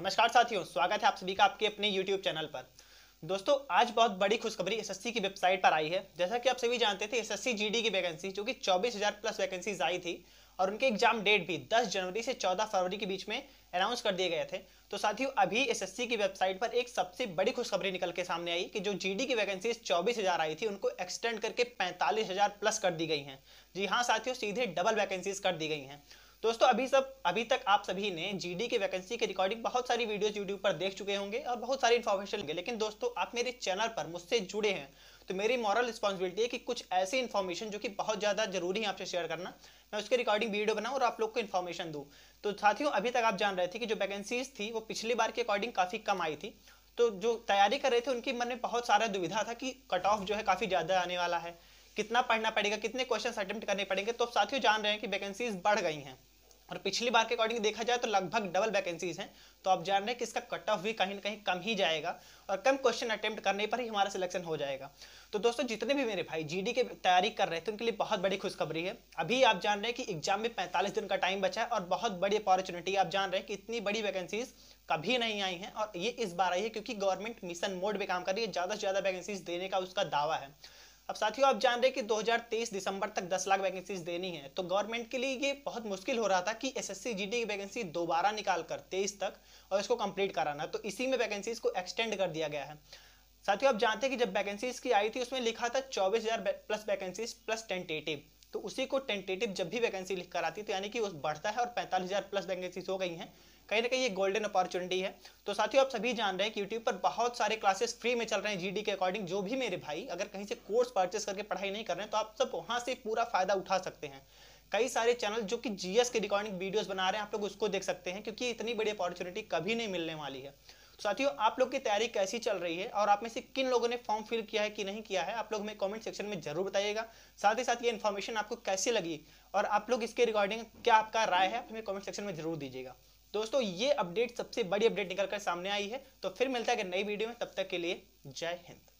नमस्कार साथियों स्वागत है आप सभी का आपके अपने YouTube चैनल पर दोस्तों आज बहुत बड़ी खुशखबरी एस की वेबसाइट पर आई है जैसा कि आप सभी जानते थे एस जीडी की वैकेंसी जो कि 24,000 प्लस वैकेंसीज आई थी और उनके एग्जाम डेट भी 10 जनवरी से 14 फरवरी के बीच में अनाउंस कर दिए गए थे तो साथियों अभी एस की वेबसाइट पर एक सबसे बड़ी खुशखबरी निकल के सामने आई कि जो जी की वैकेंसी चौबीस आई थी उनको एक्सटेंड करके पैंतालीस प्लस कर दी गई हैं जी हाँ साथियों सीधे डबल वैकेंसीज कर दी गई हैं दोस्तों अभी सब अभी तक आप सभी ने जीडी के वैकेंसी के रिकॉर्डिंग बहुत सारी वीडियोस यूट्यूब पर देख चुके होंगे और बहुत सारी इन्फॉर्मेशन लेंगे लेकिन दोस्तों आप मेरे चैनल पर मुझसे जुड़े हैं तो मेरी मॉरल रिस्पॉन्सिबिलिटी है कि कुछ ऐसी इन्फॉर्मेशन जो कि बहुत ज़्यादा जरूरी है आपसे शेयर करना मैं उसके रिकॉर्डिंग वीडियो बनाऊँ और आप लोग को इन्फॉर्मेशन दूँ तो साथियों अभी तक आप जान रहे थे कि जो वैकेंसीज थी वो पिछली बार के अकॉर्डिंग काफ़ी कम आई थी तो जो तैयारी कर रहे थे उनके मन में बहुत सारा दुविधा था कि कट ऑफ जो है काफ़ी ज़्यादा आने वाला है कितना पढ़ना पड़ेगा कितने क्वेश्चन अटेम्प्ट करने पड़ेंगे तो साथियों जान रहे हैं कि वैकेंसीज बढ़ गई हैं और पिछली बार के अकॉर्डिंग देखा जाए तो लगभग डबल वैकेंसीज हैं तो आप जान रहे हैं कि इसका कट ऑफ भी कहीं ना कहीं कम ही जाएगा और कम क्वेश्चन अटेम्प्ट करने पर ही हमारा सिलेक्शन हो जाएगा तो दोस्तों जितने भी मेरे भाई जीडी के तैयारी कर रहे थे उनके लिए बहुत बड़ी खुशखबरी है अभी आप जान रहे हैं कि एग्जाम में पैंतालीस दिन का टाइम बचा है और बहुत बड़ी अपॉर्चुनिटी आप जान रहे हैं कि इतनी बड़ी वैकेंसीज कभी नहीं आई हैं और ये इस बार आई है क्योंकि गवर्नमेंट मिशन मोड में काम कर रही है ज़्यादा से ज़्यादा वैकेंसीज देने का उसका दावा है अब साथियों आप जान रहे कि 2023 दिसंबर तक 10 लाख वैकेंसीज देनी है तो गवर्नमेंट के लिए ये बहुत मुश्किल हो रहा था कि एसएससी जीडी की वैकेंसी दोबारा निकाल कर तेईस तक और इसको कंप्लीट कराना तो इसी में वैकेंसीज को एक्सटेंड कर दिया गया है साथियों आप जानते हैं कि जब वैकेंसीज की आई थी उसमें लिखा था चौबीस प्लस वैकेंसीज प्लस टेंटेटिव तो उसी को टेंटेटिव जब भी वैकेंसी लिख कर आती है तो यानी कि वो बढ़ता है और पैंतालीस हज़ार प्लस वैकेंसी हो गई हैं कहीं ना कहीं ये गोल्डन अपॉर्चुनिटी है तो साथियों आप सभी जान रहे हैं कि यूट्यूब पर बहुत सारे क्लासेस फ्री में चल रहे हैं जीडी के अकॉर्डिंग जो भी मेरे भाई अगर कहीं से कोर्स परचेस करके पढ़ाई नहीं कर रहे हैं तो आप सब वहाँ से पूरा फायदा उठा सकते हैं कई सारे चैनल जो कि जीएस के रिकॉर्डिंग वीडियोस बना रहे हैं आप लोग उसको देख सकते हैं क्योंकि इतनी बड़ी अपॉर्चुनिटी कभी नहीं मिलने वाली है साथियों आप लोग की तैयारी कैसी चल रही है और आप में से किन लोगों ने फॉर्म फिल किया है कि नहीं किया है आप लोग हमें कमेंट सेक्शन में जरूर बताइएगा साथ ही साथ ये इन्फॉर्मेशन आपको कैसी लगी और आप लोग इसके रिगार्डिंग क्या आपका राय है आप हमें कमेंट सेक्शन में जरूर दीजिएगा दोस्तों ये अपडेट सबसे बड़ी अपडेट निकल सामने आई है तो फिर मिलता है नई वीडियो में तब तक के लिए जय हिंद